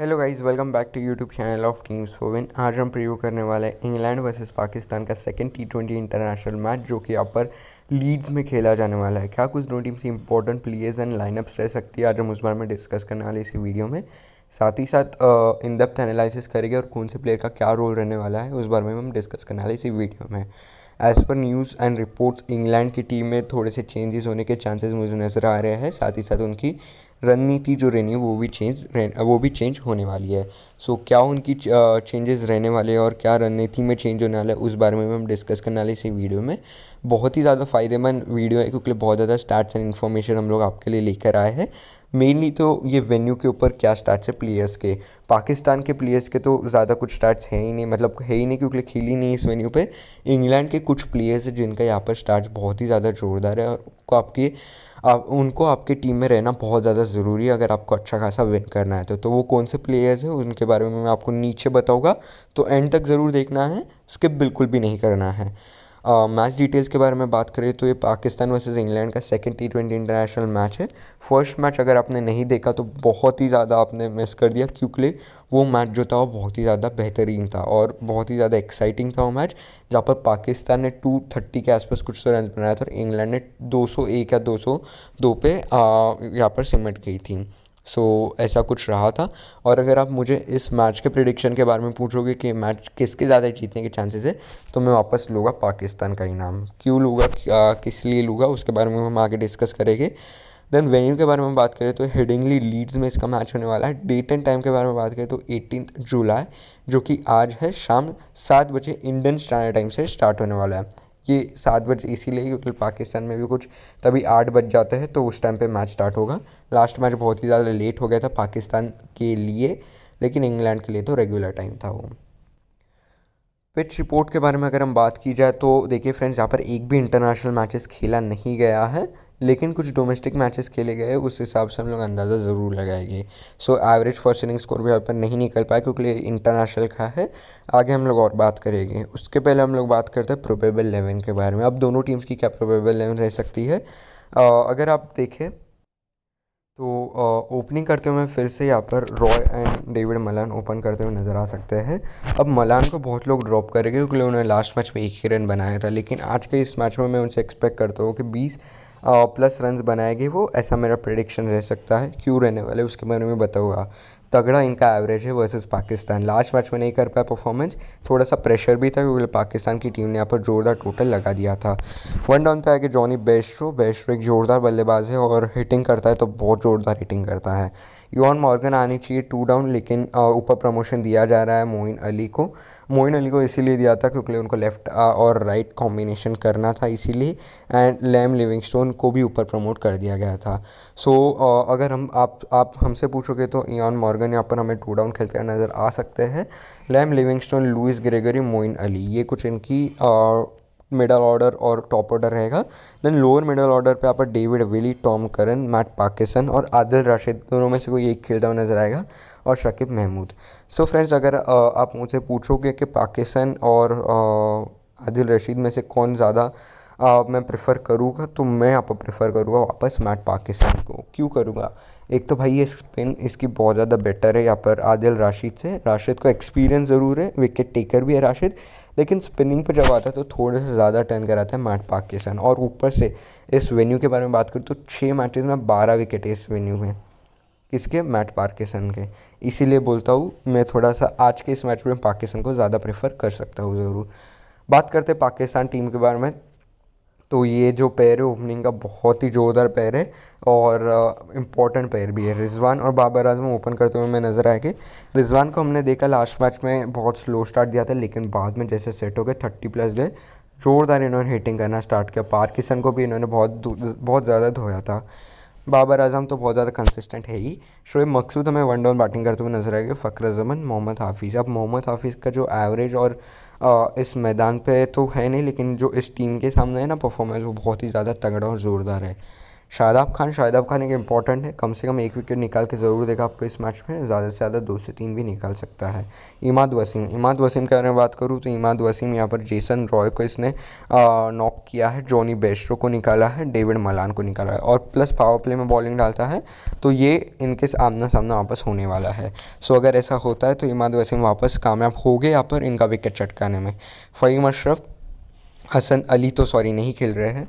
hello guys welcome back to YouTube channel of teams फोविन आज हम प्रीव्यू करने वाले हैं इंग्लैंड वर्सेस पाकिस्तान का second T twenty international match जो कि यहाँ पर लीड्स में खेला जाने वाला है क्या कुछ दोनों teams important players and lineups रह सकती है आज हम उस बारे में डिस्कस करने वाले इसी वीडियो में साथ ही साथ इन डेप्थ एनालिसिस करेंगे और कौन से प्लेयर का क्या रोल रहने वाला है उस बारे में हम डिस्कस करने वाले इसी वीडियो में as per news and reports England की टीम में थोड़े से चेंजेस होने के चांसेस मुझे नज़र आ रहे हैं साथ ही साथ उनकी रणनीति जो रहनी है वो भी चेंज वो भी चेंज होने वाली है सो so, क्या उनकी चेंजेस रहने वाले हैं और क्या रणनीति में चेंज होने वाला है उस बारे में भी हम डिस्कस करने वाले इसी वीडियो में बहुत ही ज़्यादा फ़ायदेमंद वीडियो है क्योंकि बहुत ज़्यादा स्टार्ट एंड इन्फॉर्मेशन हम लोग आपके लिए लेकर आए हैं मेनली तो ये वेन्यू के ऊपर क्या स्टार्ट्स है प्लेयर्स के पाकिस्तान के प्लेयर्स के तो ज़्यादा कुछ स्टार्ट्स हैं ही नहीं मतलब है ही नहीं क्योंकि खेली नहीं इस वेन्यू पे इंग्लैंड के कुछ प्लेयर्स हैं जिनका यहाँ पर स्टार्ट बहुत ही ज़्यादा जोरदार है और उनको आपकी आप उनको आपकी टीम में रहना बहुत ज़्यादा ज़रूरी है अगर आपको अच्छा खासा विन करना है तो तो वो कौन से प्लेयर्स हैं उनके बारे में मैं आपको नीचे बताऊँगा तो एंड तक ज़रूर देखना है स्किप बिल्कुल भी नहीं करना है मैच डिटेल्स के बारे में बात करें तो ये पाकिस्तान वर्सेस इंग्लैंड का second T twenty international match है फर्स्ट मैच अगर आपने नहीं देखा तो बहुत ही ज़्यादा आपने मिस कर दिया क्योंकि वो मैच जो था वो बहुत ही ज़्यादा बेहतरीन था और बहुत ही ज़्यादा एक्साइटिंग था वो मैच जहाँ पर पाकिस्तान ने टू थर्टी के आसपास कुछ सौ रन बनाया था और इंग्लैंड ने दो सौ oh एक या दो सौ oh दो पे यहाँ पर सिमट गई थी सो so, ऐसा कुछ रहा था और अगर आप मुझे इस मैच के प्रिडिक्शन के बारे में पूछोगे कि मैच किसके ज़्यादा जीतने के चांसेस है तो मैं वापस लूँगा पाकिस्तान का इनाम क्यों लूँगा किस लिए लूँगा उसके बारे में हम आगे डिस्कस करेंगे देन तो वेन्यू के बारे में बात करें तो हेडिंगली लीड्स में इसका मैच होने वाला है डेट एंड टाइम के बारे में बात करें तो एटीन जुलाई जो कि आज है शाम सात बजे इंडियन स्टैंडर्ड टाइम से स्टार्ट होने वाला है कि सात बज इसीलिए क्योंकि मतलब पाकिस्तान में भी कुछ तभी आठ बज जाते हैं तो उस टाइम पे मैच स्टार्ट होगा लास्ट मैच बहुत ही ज़्यादा लेट हो गया था पाकिस्तान के लिए लेकिन इंग्लैंड के लिए तो रेगुलर टाइम था वो पिच रिपोर्ट के बारे में अगर हम बात की जाए तो देखिए फ्रेंड्स यहाँ पर एक भी इंटरनेशनल मैचेस खेला नहीं गया है लेकिन कुछ डोमेस्टिक मैचेस खेले गए उस हिसाब से हम लोग अंदाज़ा ज़रूर लगाएंगे so average first inning score भी यहाँ पर नहीं निकल पाया क्योंकि इंटरनेशनल का है आगे हम लोग और बात करेंगे उसके पहले हम लोग बात करते हैं प्रोबेबल इलेवन के बारे में अब दोनों टीम्स की क्या प्रोबेबल इलेवन रह सकती है अगर आप देखें तो ओपनिंग करते हुए फिर से यहाँ पर Roy and David Malan open करते हुए नज़र आ सकते हैं अब मलान को बहुत लोग ड्रॉप करेंगे क्योंकि उन्होंने लास्ट मैच में एक ही रन बनाया था लेकिन आज के इस मैच में मैं उनसे एक्सपेक्ट करता हूँ कि बीस प्लस रन बनाएगी वो ऐसा मेरा प्रडिक्शन रह सकता है क्यों रहने वाले उसके बारे में बताऊँगा तगड़ा इनका एवरेज है वर्सेस पाकिस्तान लास्ट मैच में नहीं कर पाया परफॉर्मेंस थोड़ा सा प्रेशर भी था क्योंकि पाकिस्तान की टीम ने यहाँ पर जोरदार टोटल लगा दिया था वन डाउन पे आगे जॉनी बेस्ट्रो बेस्ट्रो एक जोरदार बल्लेबाज है और हिटिंग करता है तो बहुत ज़ोरदार हिटिंग करता है यून मॉर्गन आनी चाहिए टू डाउन लेकिन ऊपर प्रमोशन दिया जा रहा है मोइन अली को मोइन अली को इसीलिए दिया था क्योंकि उनको लेफ्ट और राइट कॉम्बिनेशन करना था इसीलिए एंड लैम लिविंगस्टोन को भी ऊपर प्रमोट कर दिया गया था सो so, अगर हम आप आप हमसे पूछोगे तो ईन मॉर्गन मॉर्गन यहाँ पर हमें टू डाउन खेलते हुए नज़र आ सकते हैं Liam Livingstone Lewis Gregory Moeen Ali ये कुछ इनकी मिडल ऑर्डर और टॉप ऑर्डर रहेगा देन लोअर मिडल ऑर्डर पे यहाँ पर David Willey Tom Curran Matt Parkinson और आदिल राशिद दोनों में से कोई एक खेलता हुआ नजर आएगा और Saqib Mahmood so so friends अगर आ, आप मुझसे पूछोगे कि पाकिस्तान और आदिल रशीद में से कौन ज़्यादा मैं प्रेफर करूँगा तो मैं यहाँ पर प्रेफर करूँगा वापस मैट पाकिस्तान को क्यों करूँगा एक तो भाई ये स्पिन इसकी बहुत ज़्यादा बेटर है यहाँ पर आदिल राशिद से राशिद को एक्सपीरियंस ज़रूर है विकेट टेकर भी है राशिद लेकिन स्पिनिंग पर जब आता है तो थोड़े से ज़्यादा टर्न कराता है मैट पाकिस्तान और ऊपर से इस वेन्यू के बारे में बात करूँ तो छः मैचेस में बारह विकेट है इस वेन्यू में किसके मैट पार्किसन के इसीलिए बोलता हूँ मैं थोड़ा सा आज के इस मैच में पाकिस्तान को ज़्यादा प्रेफर कर सकता हूँ ज़रूर बात करते पाकिस्तान टीम के बारे में तो ये जो पैर है ओपनिंग का बहुत ही ज़ोरदार पैर है और इम्पॉर्टेंट पैर भी है रिजवान और बाबर आजम ओपन करते हुए मैं नज़र कि रिजवान को हमने देखा लास्ट मैच में बहुत स्लो स्टार्ट दिया था लेकिन बाद में जैसे सेट हो गए थर्टी प्लस गए ज़ोरदार इन्होंने हिटिंग करना स्टार्ट किया पार्किसन को भी इन्होंने बहुत बहुत ज़्यादा धोया था बाबर आजम तो बहुत ज़्यादा कंसिस्टेंट है ही शोएब मकसूद हमें वन डाउन बैटिंग करते हुए नजर आएगा फ़क्र जमन मोहम्मद हाफिज़ अब मोहम्मद हाफिज़ का जो एवरेज और इस मैदान पे तो है नहीं लेकिन जो इस टीम के सामने है ना परफॉर्मेंस वो बहुत ही ज़्यादा तगड़ा और ज़ोरदार है शादाब खान शादाब खान एक इंपॉर्टेंट है कम से कम एक विकेट निकाल के ज़रूर देगा आपको इस मैच में ज़्यादा से ज़्यादा दो से तीन भी निकाल सकता है इमाद वसीम इमाद वसीम के बारे में बात करूँ तो इमाद वसीम यहाँ पर जेसन रॉय को इसने नॉक किया है जॉनी बेस्ट्रो को निकाला है डेविड मलान को निकाला है और प्लस पावर प्ले में बॉलिंग डालता है तो ये इनके आमना सामना वापस होने वाला है सो अगर ऐसा होता है तो इमाद वसीम वापस कामयाब हो गए यहाँ पर इनका विकेट चटकाने में फ़हीम अशरफ हसन अली तो सॉरी नहीं खेल रहे हैं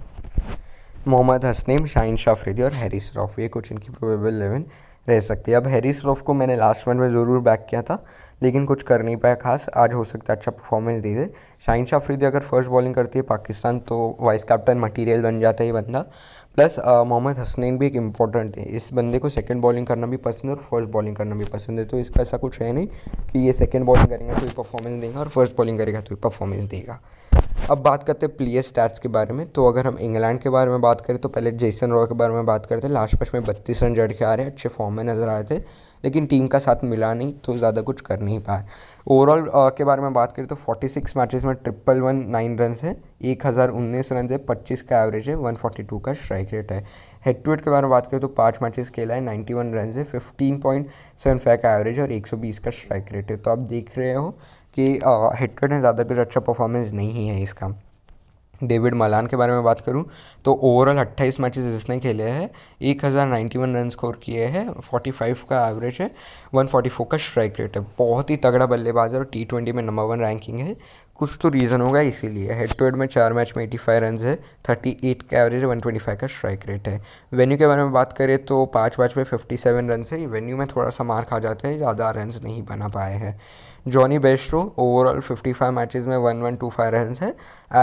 मोहम्मद हसनीम शाहिन शाफरीदी और हैरी श्रॉफ ये कुछ इनकी प्रोबेबल इलेवन रह सकती है अब हैरी श्रॉफ़ को मैंने लास्ट वन में ज़रूर बैक किया था लेकिन कुछ कर नहीं पाया खास आज हो सकता है अच्छा परफॉर्मेंस दे दे शाह शाफरीदी अगर फर्स्ट बॉलिंग करती है पाकिस्तान तो वाइस कैप्टन मटीरियल बन जाता है ये बंदा प्लस मोहम्मद हसनैन भी एक इम्पॉर्टेंट है इस बंदे को सेकंड बॉलिंग करना भी पसंद है और फर्स्ट बॉलिंग करना भी पसंद है तो इसका ऐसा कुछ है नहीं कि ये सेकंड बॉलिंग करेंगे तो ये परफॉर्मेंस देगा और फर्स्ट बॉलिंग करेगा तो ये परफॉर्मेंस देगा अब बात करते हैं प्लेयर स्टैट्स के बारे में तो अगर हम इंग्लैंड के बारे में बात करें तो पहले जेसन रॉय के बारे में बात करते हैं लास्ट मैच में बत्तीस रन जड़ के आ रहे हैं अच्छे फॉर्म में नज़र आए थे लेकिन टीम का साथ मिला नहीं तो ज़्यादा कुछ कर नहीं पाया ओवरऑल के बारे में बात करें तो 46 मैचेज में ट्रिपल वन नाइन रन है एक हज़ार उन्नीस रन है पच्चीस का एवरेज है वन फोर्टी टू का स्ट्राइक रेट है हेड टू हेड के बारे में बात करें तो पाँच मैचेस खेला है नाइन्टी वन रन है फिफ्टीन पॉइंट सेवन फाइव का एवरेज और एक सौ बीस का स्ट्राइक रेट है तो आप देख रहे हो कि हिटफेड ने ज़्यादा कुछ अच्छा परफॉर्मेंस नहीं है इसका डेविड मलान के बारे में बात करूं तो ओवरऑल 28 मैचेस जिसने खेले हैं 1091 रन स्कोर किए हैं 45 का एवरेज है 144 का स्ट्राइक रेट है बहुत ही तगड़ा बल्लेबाज है और टी ट्वेंटी में नंबर वन रैंकिंग है कुछ तो रीज़न होगा इसीलिए हेड टू हेड में चार मैच में 85 फाइव रन है 38 का एवरेज फाइव का स्ट्राइक रेट है वेन्यू के बारे में बात करें तो पाँच मैच में 57 सेवन रन है वेन्यू में थोड़ा सा मार खा जाते हैं ज़्यादा रन नहीं बना पाए हैं जॉनी बेस्ट्रो ओवरऑल 55 मैचेज में one one two five run है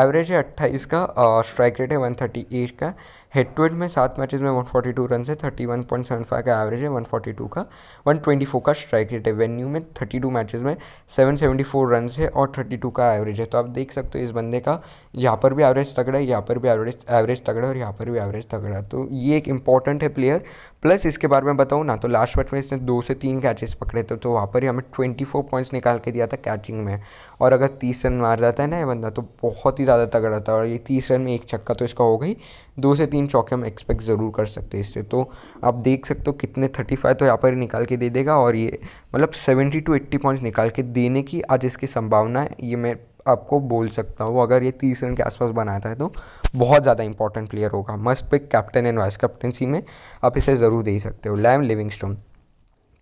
एवरेज है अट्ठाईस का स्ट्राइक रेट है एट का हेड टू हेड में सात मैचेस में 142 रन है फाइव का एवरेज है 142 का 124 का स्ट्राइक रेट है वेन्यू में 32 मैचेस में 774 रन है और 32 का एवरेज है तो आप देख सकते हो इस बंदे का यहाँ पर भी एवरेज तगड़ा है यहाँ पर भी एवरेज एवरेज तगड़ा और यहाँ पर भी एवरेज तगड़ा तो ये एक इंपॉर्टेंट है प्लेयर प्लस इसके बारे में बताऊँ ना तो लास्ट मैच में इसने दो से तीन कैचेस पकड़े थे तो वहाँ पर ही हमें ट्वेंटी फोर पॉइंट्स निकाल के दिया था कैचिंग में और अगर तीस रन मार जाता है ना ये बंदा तो बहुत ही ज़्यादा तगड़ा था और ये तीस रन में एक छक्का तो इसका हो गई दो से तीन चौके हम एक्सपेक्ट ज़रूर कर सकते हैं इससे तो आप देख सकते हो कितने थर्टी फाइव तो यहाँ पर निकाल के दे देगा और ये मतलब सेवेंटी टू एट्टी पॉइंट्स निकाल के देने की आज इसकी संभावना है ये मैं आपको बोल सकता हूँ अगर ये तीस रन के आसपास बनाता है तो बहुत ज़्यादा इंपॉर्टेंट प्लेयर होगा must pick captain and vice captaincy में आप इसे ज़रूर दे सकते हो लैम लिविंगस्टोन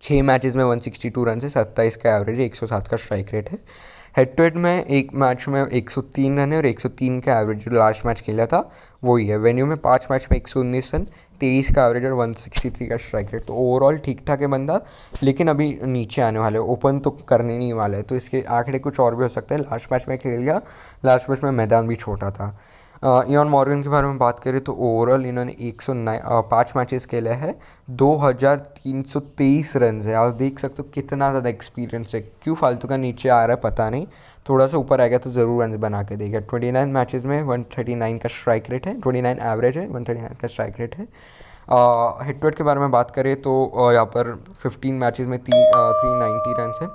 छः मैचेस में 162 रन है सत्ताईस का एवरेज 107 का स्ट्राइक रेट है हेड टू हेड में एक मैच में 103 रन है और 103 का एवरेज जो लास्ट मैच खेला था वही है वेन्यू में पाँच मैच में एक रन तेईस का एवरेज और 163 का स्ट्राइक रेट तो ओवरऑल ठीक ठाक है बंदा लेकिन अभी नीचे आने वाले ओपन तो करने नहीं वाला है तो इसके आंकड़े कुछ और भी हो सकते हैं लास्ट मैच में खेल गया लास्ट मैच में मैदान भी छोटा था ईन मॉर्गन के बारे में बात करें तो ओवरऑल इन्होंने एक सौ पाँच मैचेस खेले हैं दो हज़ार तीन सौ तेईस रन है आप देख सकते हो कितना ज़्यादा एक्सपीरियंस है क्यों फालतू का नीचे आ रहा है पता नहीं थोड़ा सा ऊपर आएगा तो ज़रूर रन बना के देगा ट्वेंटी नाइन मैचेज में वन थर्टी नाइन का स्ट्राइक रेट है ट्वेंटी नाइन एवरेज है वन थर्टी नाइन का स्ट्राइक रेट है हिट के बारे में बात करें तो यहाँ पर फिफ्टीन मैचेस में तीन थ्री नाइन्टी रन है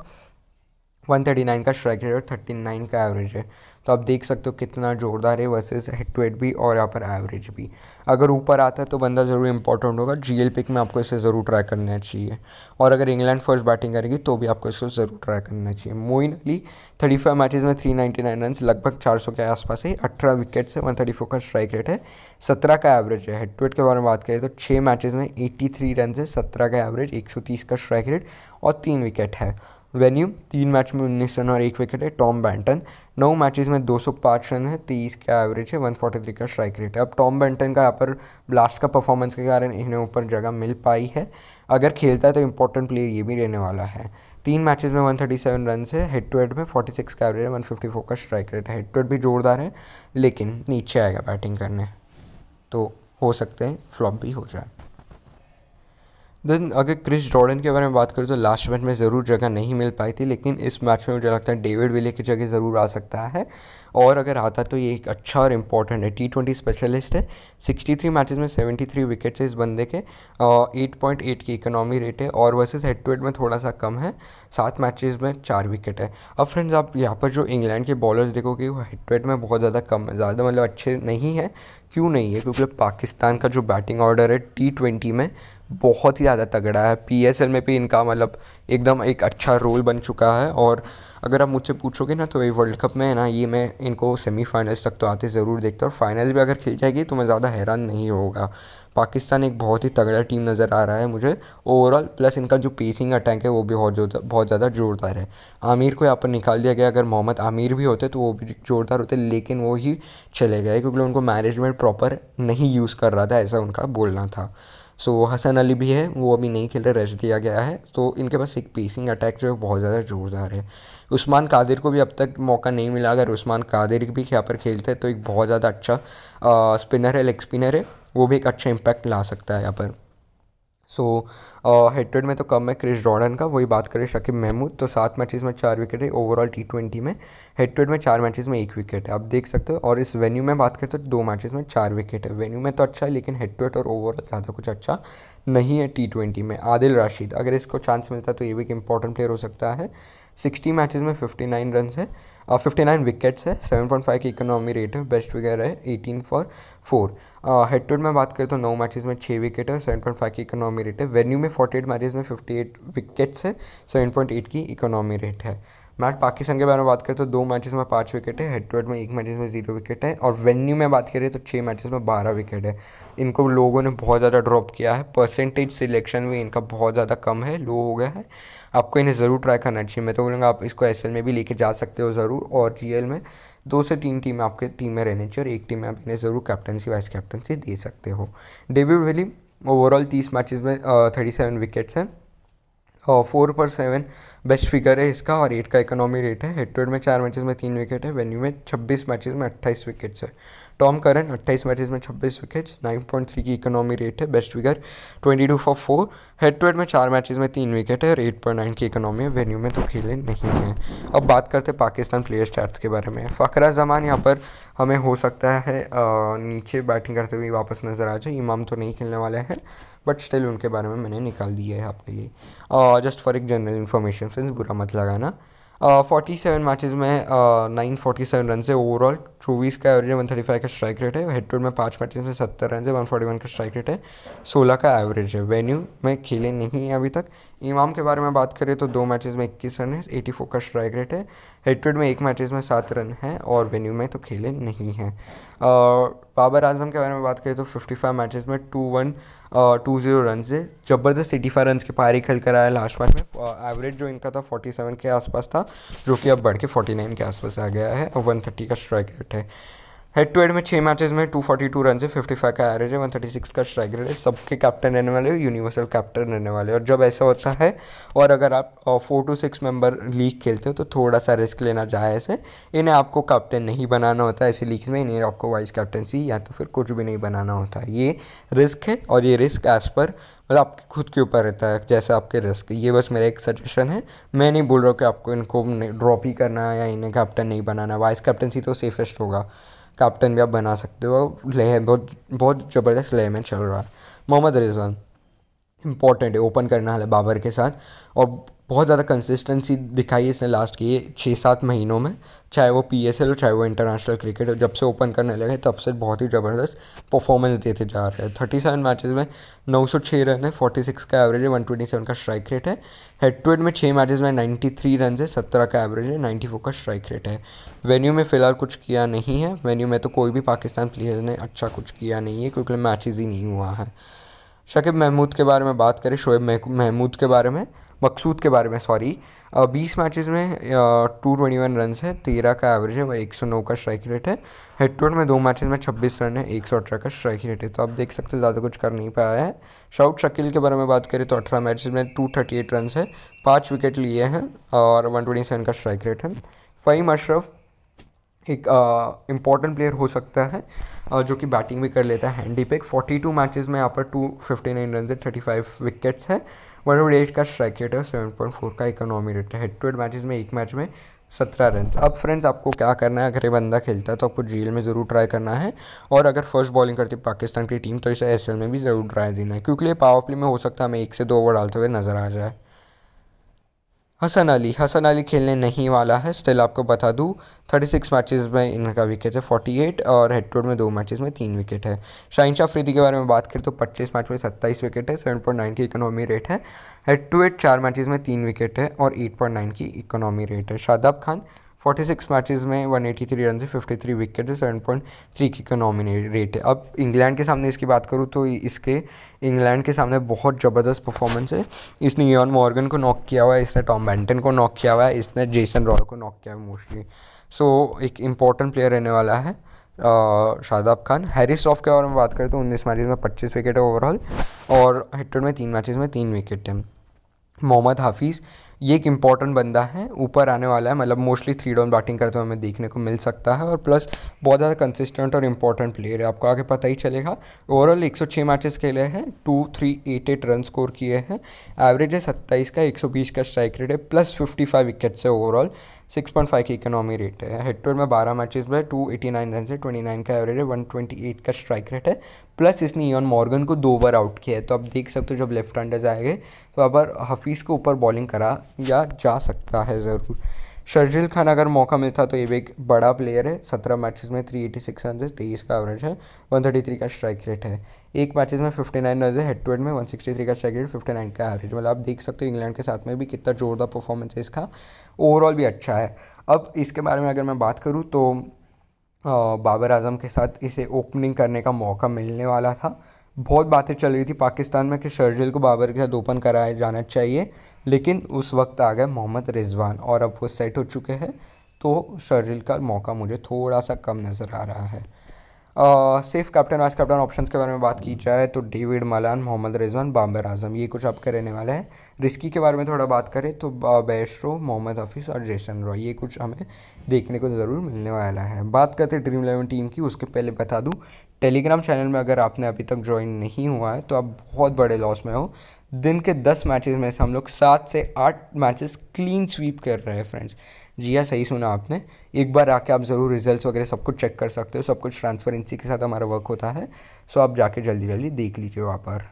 वन थर्टी नाइन का स्ट्राइक रेट और थर्टी नाइन का एवरेज है तो आप देख सकते हो कितना जोरदार है वर्सेस हेड टू हेड भी और यहाँ पर एवरेज भी अगर ऊपर आता है तो बंदा ज़रूर इंपॉर्टेंट होगा जी पिक में आपको इसे ज़रूर ट्राई करना चाहिए और अगर इंग्लैंड फर्स्ट बैटिंग करेगी तो भी आपको इसको ज़रूर ट्राई करना चाहिए Moeen Ali thirty five matches में थ्री नाइन्टी नाइन रन लगभग चार सौ के आसपास ही अठारह विकेट से वन थर्टी का स्ट्राइक रेट है सत्रह का एवरेज है हेड टू हेड के बारे में बात करें तो छः मैचेज़ में एट्टी थ्री रन है सत्रह का एवरेज एक सौ तीस का स्ट्राइक रेट और तीन विकेट है वेन्यू तीन मैच में उन्नीस रन और एक विकेट है टॉम बैंटन नौ मैचेस में 205 रन है तेईस का एवरेज है 143 का स्ट्राइक रेट है अब टॉम बैंटन का यहाँ पर ब्लास्ट का परफॉर्मेंस के कारण इन्हें ऊपर जगह मिल पाई है अगर खेलता है तो इंपॉर्टेंट प्लेयर ये भी रहने वाला है तीन मैचेस में 137 रन है हेड टू हेड में 46 का एवरेज है वन फिफ्टी फोर का स्ट्राइक रेट है हेड टू हेड भी जोरदार है लेकिन नीचे आएगा बैटिंग करने तो हो सकते हैं फ्लॉप भी हो जाए देन अगर क्रिस जॉर्डन के बारे में बात करें तो लास्ट मैच में ज़रूर जगह नहीं मिल पाई थी लेकिन इस मैच में मुझे लगता है डेविड विले की जगह ज़रूर आ सकता है और अगर आता तो ये एक अच्छा और इम्पॉर्टेंट है टी ट्वेंटी स्पेशलिस्ट है 63 मैचेस में 73 विकेट्स है इस बंदे के एट पॉइंट एट की इकोनॉमी रेट है और वर्सेज़ हेड टू हेड में थोड़ा सा कम है सात मैचेस में चार विकेट है अब फ्रेंड्स आप यहाँ पर जो इंग्लैंड के बॉलर्स देखोगे वो हेड टू हेड में बहुत ज़्यादा कम है ज़्यादा मतलब अच्छे नहीं है क्यों नहीं है क्योंकि पाकिस्तान का जो बैटिंग ऑर्डर है टी ट्वेंटी में बहुत ही ज़्यादा तगड़ा है पी एस एल में भी इनका मतलब एकदम एक अच्छा रोल बन चुका है और अगर आप मुझसे पूछोगे ना तो ये वर्ल्ड कप में है ना ये मैं इनको सेमीफाइनल्स तक तो आते ज़रूर देखता और फाइनल भी अगर खेल जाएगी तो मैं ज़्यादा हैरान नहीं होगा पाकिस्तान एक बहुत ही तगड़ा टीम नज़र आ रहा है मुझे ओवरऑल प्लस इनका जो पेसिंग अटैक है वो भी बहुत बहुत ज़्यादा जोरदार है आमिर को यहाँ पर निकाल दिया गया अगर मोहम्मद आमिर भी होते तो वो भी जोरदार होते लेकिन वो ही चले गए क्योंकि उनको मैनेजमेंट प्रॉपर नहीं यूज़ कर रहा था ऐसा उनका बोलना था सो so, हसन अली भी है वो अभी नहीं खेल रहे रेस्ट दिया गया है तो इनके पास एक पेसिंग अटैक जो है बहुत ज़्यादा जोरदार है उस्मान कादिर को भी अब तक मौका नहीं मिला अगर उस्मान कादिर भी यहाँ पर खेलते हैं तो एक बहुत ज़्यादा अच्छा स्पिनर है लेग स्पिनर है वो भी एक अच्छा इम्पैक्ट ला सकता है यहाँ पर सो so, हेटरेड uh, में तो कम है क्रिस जॉर्डन का वही बात करें शकीब महमूद तो सात मैचेस में चार विकेट है ओवरऑल टी ट्वेंटी में हेटरेड में चार मैचेस में एक विकेट है आप देख सकते हो और इस वेन्यू में बात करते हो दो मैचेस में चार विकेट है वेन्यू में तो अच्छा है लेकिन हेटरेड और ओवरऑल ज़्यादा कुछ अच्छा नहीं है टी ट्वेंटी में आदिल राशिद अगर इसको चांस मिलता है तो ये भी एक इंपॉर्टेंट प्लेयर हो सकता है सिक्सटी मैचेज में फिफ्टी नाइन रन है फिफ्टी नाइन विकेट्स है सेवन पॉइंट फाइव की इकोनॉमी रेट है बेस्ट विकेट है eighteen for four head to head में बात करें तो नौ मैचेस में छः विकेट है सेवन पॉइंट फाइव की इकोनॉमी रेट है वेन्यू में फोर्टी एट मैचेज में फिफ्टी एट विकेट्स है सेवन पॉइंट एट की इकोनॉमी रेट है मैच पाकिस्तान के बारे में बात करें तो दो मैचेस में पाँच विकेट है हेड टू हेड में एक मैचेस में जीरो विकेट है और वेन्यू में बात करें तो छः मैचेस में बारह विकेट है इनको लोगों ने बहुत ज़्यादा ड्रॉप किया है परसेंटेज सिलेक्शन भी इनका बहुत ज़्यादा कम है लो हो गया है आपको इन्हें ज़रूर ट्राई करना चाहिए मैं तो बोलूँगा आप इसको एस में भी लेके जा सकते हो ज़रूर और जी में दो से तीन टीम आपके टीम में रहनी चाहिए और एक टीम में आप इन्हें ज़रूर कैप्टनसी वाइस कैप्टनसी दे सकते हो डेब्यू विली ओवरऑल तीस मैचेज में थर्टी सेवन विकेट्स हैं फोर पर सेवन बेस्ट फिगर है इसका और एट का इकोनॉमी रेट है हेड टू हेड में चार मैचेस में तीन विकेट है वेन्यू में छब्बीस मैचेस में अट्ठाईस विकेट्स है टॉम करन अट्ठाईस मैचेस में छब्बीस विकेट्स नाइन पॉइंट थ्री की इकोनॉमी रेट है best figure twenty two for four head to head में चार मैचेस में तीन विकेट है और एट पॉइंट नाइन की इकोनॉमी है वेन्यू में तो खेले नहीं है अब बात करते हैं पाकिस्तान प्लेयर स्टार्ट के बारे में फ़खरा जमान यहाँ पर हमें हो सकता है आ, नीचे बैटिंग करते हुए वापस नज़र आ जाए इमाम तो नहीं खेलने वाले हैं बट स्टिल उनके बारे में मैंने निकाल दिया है आपके लिए जस्ट फॉर एक जनरल इन्फॉर्मेशन फ्रेंड्स बुरा मत लगाना फोर्टी सेवन मैचेज़ में नाइन फोर्टी सेवन रन से ओवरऑल चौबीस का एवरेज वन थर्टी फाइव का स्ट्राइक रेट है हेड टूड में पाँच मैचेज में सत्तर रन से वन फोर्टी वन का स्ट्राइक रेट है सोलह का एवरेज है वेन्यू में खेले नहीं हैं अभी तक इमाम के बारे में बात करें तो दो मैचेस में 21 रन है एटी फोर का स्ट्राइक रेट है हेडट्रेड में एक मैचेस में सात रन है और वेन्यू में तो खेले नहीं हैं बाबर आजम के बारे में बात करें तो 55 मैचेस में two one two zero run से ज़बरदस्त एटी फाइव रन के पारी ही खेल कर आया लास्ट मैच में एवरेज जो इनका था सेवन के आसपास था जो कि अब बढ़ के नाइन के आसपास आ गया है और थर्टी का स्ट्राइक रेट है हेड टू हेड में छः मैचेस में 242 रन से फाइव का एवरेज है सिक्स का स्ट्राइक रेट है सबके कैप्टन रहने वाले यूनिवर्सल कैप्टन रहने वाले और जब ऐसा होता है और अगर आप four to six member league खेलते हो तो थोड़ा सा रिस्क लेना चाहे ऐसे इन्हें आपको कैप्टन नहीं बनाना होता है ऐसे लीग्स में इन्हें आपको वाइस कैप्टनसी या तो फिर कुछ भी नहीं बनाना होता ये रिस्क है और ये रिस्क एज पर मतलब आपके खुद के ऊपर रहता है जैसे आपके रिस्क ये बस मेरा एक सजेशन है मैं नहीं बोल रहा हूँ कि आपको इनको ड्रॉप ही करना या इन्हें कैप्टन नहीं बनाना वाइस कैप्टनसी तो सेफेस्ट होगा कैप्टन भी आप बना सकते हो ले बहुत बहुत ज़बरदस्त ले में चल रहा है मोहम्मद रिजवान इंपॉर्टेंट है ओपन करना है बाबर के साथ और बहुत ज़्यादा कंसिस्टेंसी दिखाई इसने लास्ट के छः सात महीनों में चाहे वो पी एस एल हो चाहे वो इंटरनेशनल क्रिकेट हो जब से ओपन करने लगे तब से बहुत ही ज़बरदस्त परफॉर्मेंस देते जा रहे हैं थर्टी सेवन मैचेज़ में नौ सौ छः रन है फोर्टी सिक्स का एवरेज है वन ट्वेंटी सेवन का स्ट्राइक रेट है हेड टू हेड में छः मैचेज़ में नाइन्टी थ्री रन है सत्रह का एवरेज है नाइन्टी फोर का स्ट्राइक रेट है वेन्यू में फ़िलहाल कुछ किया नहीं है वेन्यू में तो कोई भी पाकिस्तान प्लेयर्स ने अच्छा कुछ किया नहीं है क्योंकि मैचेज़ ही नहीं हुआ है शकीब महमूद के बारे में बात करें शोएब महमूद के बारे में मकसूद के बारे में सॉरी बीस मैचेस में टू ट्वेंटी वन रन है तेरह का एवरेज है वह एक सौ नौ का स्ट्राइक रेट है हेड टू हेड में दो मैचेस में छब्बीस रन है एक सौ अठारह का स्ट्राइक रेट है तो आप देख सकते हैं ज़्यादा कुछ कर नहीं पाया है शाउट शकील के बारे में बात करें तो अठारह मैच में टू थर्टी एट रन है पाँच विकेट लिए हैं और वन ट्वेंटी सेवन का स्ट्राइक रेट है फ़हीम अशरफ एक इम्पॉर्टेंट प्लेयर हो सकता है जो कि बैटिंग भी कर लेता है हैंडी पिक टू मैचेज में यहाँ पर टू फिफ्टी नाइन रन है फाइव विकेट्स हैं वन रोड एट का स्ट्राइक रेट है सेवन पॉइंट फोर का इकोनॉमी रेट है हेड टू हेड मैचेज में एक मैच में सत्रह रन अब फ्रेंड्स आपको क्या करना है अगर ये बंदा खेलता है तो आपको जेल में ज़रूर ट्राई करना है और अगर फर्स्ट बॉलिंग करती है पाकिस्तान की टीम तो इसे एस में भी ज़रूर ट्राई देना है क्योंकि ये पावर प्ले में हो सकता है हमें एक से दो ओवर डालते हुए नज़र आ जाए हसन अली हसन अली खेलने नहीं वाला है स्टिल आपको बता दूँ थर्टी सिक्स मैचेज में इनका विकेट है फोर्टी एट और हेड टू में दो मैचेज में तीन विकेट है शाहिन शाह अफरीदी के बारे में बात करें तो पच्चीस मैच में सत्ताईस विकेट है सेवन पॉइंट नाइन की इकोनॉमी रेट है हेड टू हेड चार मैचेज में तीन विकेट है और एट पॉइंट नाइन की इकोनॉमी रेट है शादाब खान 46 मैचेस में 183 रन से थ्री विकेट से थ्री की कनॉमिनेट रेट है अब इंग्लैंड के सामने इसकी बात करूँ तो इसके इंग्लैंड के सामने बहुत ज़बरदस्त परफॉर्मेंस है इसने यॉन मॉर्गन को नॉक किया हुआ है इसने टॉम बैंटन को नॉक किया हुआ है इसने जेसन रॉय को नॉक किया है मोस्टली सो so, एक इम्पॉर्टेंट प्लेयर रहने वाला है शादाब खान हैरिस रॉफ के बारे में बात करें तो उन्नीस मैच में पच्चीस विकेट है ओवरऑल और हिटर में तीन मैचेस में तीन विकेट है मोहम्मद हाफिज़ ये एक इंपॉर्टेंट बंदा है ऊपर आने वाला है मतलब मोस्टली थ्री डाउन बैटिंग करते हुए हमें देखने को मिल सकता है और प्लस बहुत ज़्यादा कंसिस्टेंट और इंपॉर्टेंट प्लेयर है आपको आगे पता ही चलेगा ओवरऑल 106 मैचेस खेले हैं two three eight eight run score किए हैं एवरेज है सत्ताईस का एक का स्ट्राइक रेट है प्लस फिफ्टी फाइव विकेट्स है ओवरऑल सिक्स पॉइंट फाइव की इकोनॉमी रेट है हेड टू में बारह मैचेस में टू एटी नाइन रन से ट्वेंटी नाइन का एवरेज है वन ट्वेंटी एट का स्ट्राइक रेट है प्लस इसने ईयन मॉर्गन को दो ओवर आउट किया है तो आप देख सकते हो जब लेफ्ट हैंडर्स आएंगे तो अबर हफीज़ के ऊपर बॉलिंग करा या जा सकता है ज़रूर शर्जिल खान अगर मौका मिलता तो ये भी एक बड़ा प्लेयर है सत्रह मैचेस में थ्री एटी सिक्स रन है तेईस का एवरेज है वन थर्टी थ्री का स्ट्राइक रेट है एक मैचेस में फिफ्टी नाइन रन है हेड टू हेड में वन सिक्सटी थ्री का स्ट्राइक रेट फिफ्टी नाइन का एवरेज मतलब आप देख सकते हो इंग्लैंड के साथ में भी कितना जोरदार परफॉर्मेंस है इसका ओवरऑल भी अच्छा है अब इसके बारे में अगर मैं बात करूँ तो बाबर आजम के साथ इसे ओपनिंग करने का मौका मिलने वाला था बहुत बातें चल रही थी पाकिस्तान में कि शर्जिल को बाबर के साथ ओपन कराया जाना चाहिए लेकिन उस वक्त आ गए मोहम्मद रिजवान और अब वो सेट हो चुके हैं तो शर्जिल का मौका मुझे थोड़ा सा कम नज़र आ रहा है सिर्फ कैप्टन वाइस कैप्टन ऑप्शंस के बारे में बात की जाए तो डेविड मलान मोहम्मद रिजवान बाबर आजम ये कुछ आपके रहने वाले हैं रिस्की के बारे में थोड़ा बात करें तो बैशरो मोहम्मद हफीज़ और जेसन रॉय ये कुछ हमें देखने को ज़रूर मिलने वाला है बात करते ड्रीम इलेवन टीम की उसके पहले बता दूँ टेलीग्राम चैनल में अगर आपने अभी तक ज्वाइन नहीं हुआ है तो आप बहुत बड़े लॉस में हो दिन के दस मैचेस में से हम लोग सात से आठ मैचेस क्लीन स्वीप कर रहे हैं फ्रेंड्स जी हाँ सही सुना आपने एक बार आके आप ज़रूर रिजल्ट्स वगैरह सब कुछ चेक कर सकते हो सब कुछ ट्रांसपेरेंसी के साथ हमारा वर्क होता है सो आप जाके जल्दी जल्दी देख लीजिए वहाँ पर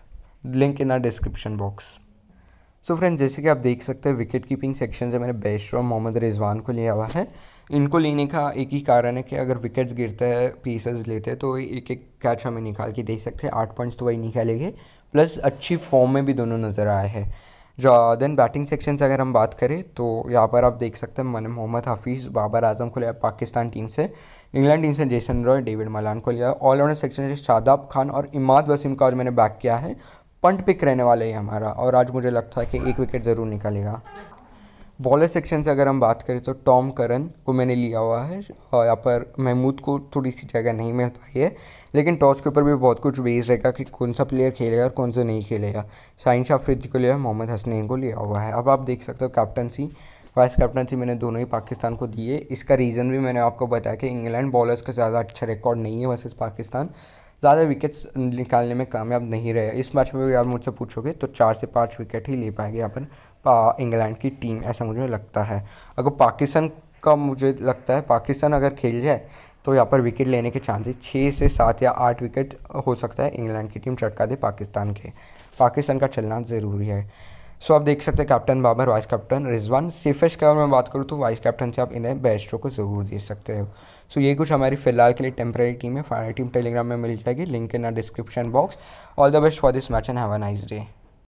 link in our description box so friends जैसे कि आप देख सकते हैं विकेट कीपिंग सेक्शन से मैंने बेस्ट मोहम्मद रिजवान को लिया हुआ है इनको लेने का एक ही कारण है कि अगर विकेट्स गिरते हैं पीसेस लेते हैं तो एक एक कैच हमें निकाल के दे सकते हैं आठ पॉइंट्स तो वही निकालेंगे प्लस अच्छी फॉर्म में भी दोनों नज़र आए हैं देन बैटिंग सेक्शन से अगर हम बात करें तो यहाँ पर आप देख सकते हैं मैंने मोहम्मद हफीज़ बाबर आजम को लिया पाकिस्तान टीम से इंग्लैंड टीम से जेसन रॉय डेविड मलान को लिया ऑलराउंडर सेक्शन से शादाब खान और इमाद वसीम का और मैंने बैक किया है पंट पिक रहने वाला है हमारा और आज मुझे लगता है कि एक विकेट ज़रूर निकालेगा बॉलर सेक्शन से अगर हम बात करें तो टॉम करन को मैंने लिया हुआ है और यहाँ पर महमूद को थोड़ी सी जगह नहीं मिल पाई है लेकिन टॉस के ऊपर भी बहुत कुछ बेस रहेगा कि कौन सा प्लेयर खेलेगा और कौन सा नहीं खेलेगा शाहिन अफ्रीदी को लिया है मोहम्मद हसनैन को लिया हुआ है अब आप देख सकते हो कैप्टनसी वाइस कैप्टनसी मैंने दोनों ही पाकिस्तान को दिए इसका रीज़न भी मैंने आपको बताया कि इंग्लैंड बॉलर्स का ज़्यादा अच्छा रिकॉर्ड नहीं है वर्सेज पाकिस्तान ज़्यादा विकेट्स निकालने में कामयाब नहीं रहे इस मैच में भी आप मुझसे पूछोगे तो चार से पाँच विकेट ही ले पाएंगे यहाँ पर इंग्लैंड की टीम ऐसा मुझे लगता है अगर पाकिस्तान का मुझे लगता है पाकिस्तान अगर खेल जाए तो यहाँ पर विकेट लेने के चांसेस छः से सात या आठ विकेट हो सकता है इंग्लैंड की टीम चटका दे पाकिस्तान के पाकिस्तान का चलना ज़रूरी है सो आप देख सकते हैं captain Babar vice captain Rizwan safest के अगर मैं बात करूँ तो वाइस कैप्टन से आप इन्हें बेस्टों को ज़रूर दे सकते हो सो ये कुछ हमारी फिलहाल के लिए टेम्प्रेरी टीम है फाइनल टीम टेलीग्राम में मिल जाएगी link in description box all the best for this match and have a nice day